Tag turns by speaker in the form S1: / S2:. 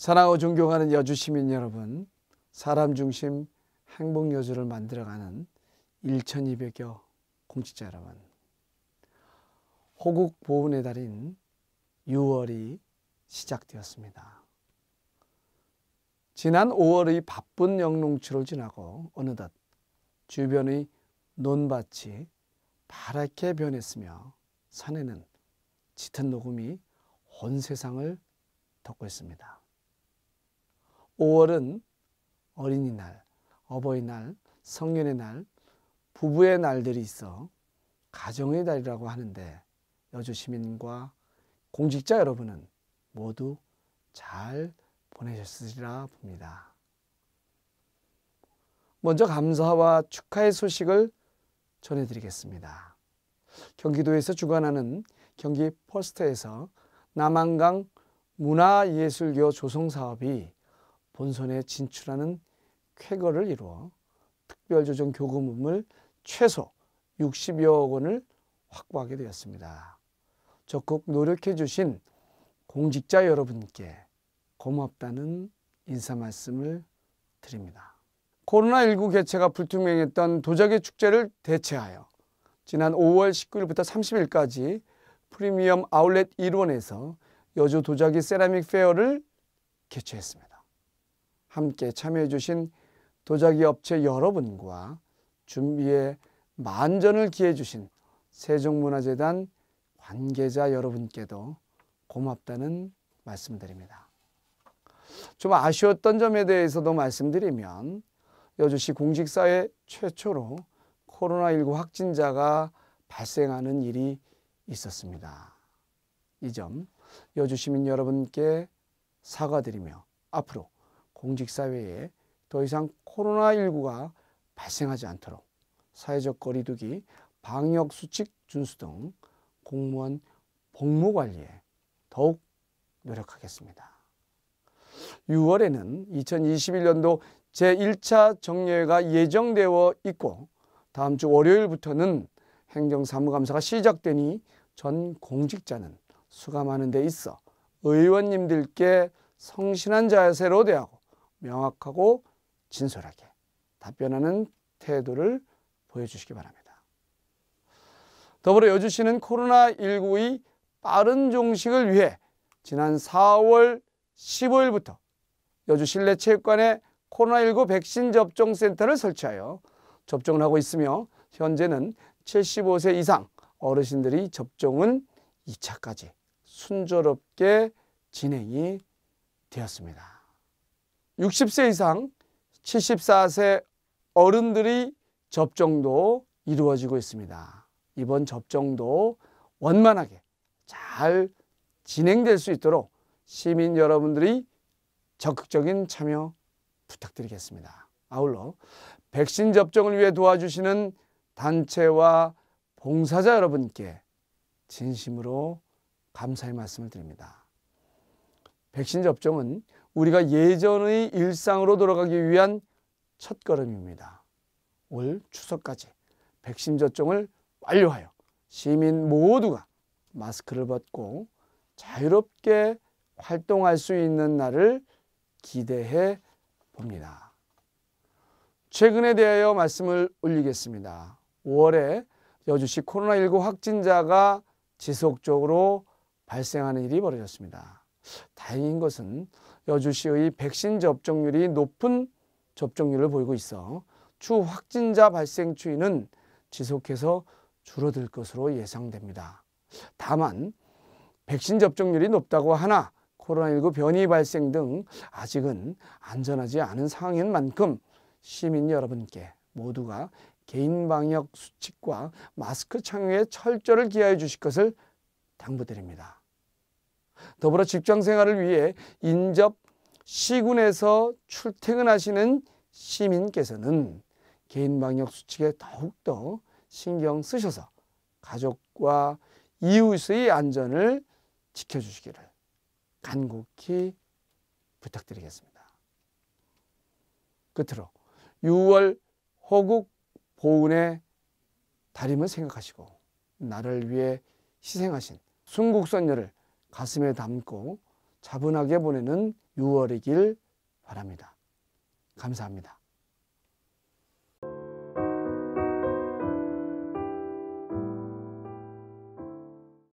S1: 사랑하고 존경하는 여주 시민 여러분, 사람 중심 행복 여주를 만들어가는 1,200여 공직자 여러분, 호국 보훈의 달인 6월이 시작되었습니다. 지난 5월의 바쁜 영농철을 지나고 어느덧 주변의 논밭이 파랗게 변했으며 산에는 짙은 녹음이 온 세상을 덮고 있습니다. 5월은 어린이날, 어버이날, 성년의 날, 부부의 날들이 있어 가정의 달이라고 하는데 여주 시민과 공직자 여러분은 모두 잘 보내셨으리라 봅니다. 먼저 감사와 축하의 소식을 전해드리겠습니다. 경기도에서 주관하는 경기 퍼스트에서 남한강 문화예술교 조성사업이 본선에 진출하는 쾌거를 이루어 특별조정 교금을 최소 60여억 원을 확보하게 되었습니다. 적극 노력해 주신 공직자 여러분께 고맙다는 인사 말씀을 드립니다. 코로나19 개최가 불투명했던 도자기 축제를 대체하여 지난 5월 19일부터 30일까지 프리미엄 아울렛 일원에서 여주 도자기 세라믹 페어를 개최했습니다. 함께 참여해 주신 도자기 업체 여러분과 준비에 만전을 기해 주신 세종문화재단 관계자 여러분께도 고맙다는 말씀드립니다. 좀 아쉬웠던 점에 대해서도 말씀드리면 여주시 공직사회 최초로 코로나19 확진자가 발생하는 일이 있었습니다. 이 점 여주시민 여러분께 사과드리며 앞으로 공직사회에 더 이상 코로나19가 발생하지 않도록 사회적 거리두기, 방역수칙 준수 등 공무원 복무 관리에 더욱 노력하겠습니다. 6월에는 2021년도 제1차 정례회가 예정되어 있고 다음 주 월요일부터는 행정사무감사가 시작되니 전 공직자는 수감하는 데 있어 의원님들께 성실한 자세로 대하고 명확하고 진솔하게 답변하는 태도를 보여주시기 바랍니다. 더불어 여주시는 코로나19의 빠른 종식을 위해 지난 4월 15일부터 여주 실내 체육관에 코로나19 백신 접종 센터를 설치하여 접종을 하고 있으며 현재는 75세 이상 어르신들이 접종은 2차까지 순조롭게 진행이 되었습니다. 60세 이상 74세 어른들의 접종도 이루어지고 있습니다. 이번 접종도 원만하게 잘 진행될 수 있도록 시민 여러분들이 적극적인 참여 부탁드리겠습니다. 아울러 백신 접종을 위해 도와주시는 단체와 봉사자 여러분께 진심으로 감사의 말씀을 드립니다. 백신 접종은 우리가 예전의 일상으로 돌아가기 위한 첫걸음입니다. 올 추석까지 백신 접종을 완료하여 시민 모두가 마스크를 벗고 자유롭게 활동할 수 있는 날을 기대해 봅니다. 최근에 대하여 말씀을 올리겠습니다. 5월에 여주시 코로나19 확진자가 지속적으로 발생하는 일이 벌어졌습니다. 다행인 것은 여주시의 백신 접종률이 높은 접종률을 보이고 있어 추후 확진자 발생 추이는 지속해서 줄어들 것으로 예상됩니다. 다만 백신 접종률이 높다고 하나 코로나19 변이 발생 등 아직은 안전하지 않은 상황인 만큼 시민 여러분께 모두가 개인 방역 수칙과 마스크 착용에 철저를 기하해 주실 것을 당부드립니다. 더불어 직장 생활을 위해 인접 시군에서 출퇴근하시는 시민께서는 개인 방역 수칙에 더욱더 신경 쓰셔서 가족과 이웃의 안전을 지켜주시기를 간곡히 부탁드리겠습니다. 끝으로 6월 호국 보훈의 달임을 생각하시고 나를 위해 희생하신 순국선녀를 가슴에 담고 차분하게 보내는 6월이길 바랍니다. 감사합니다.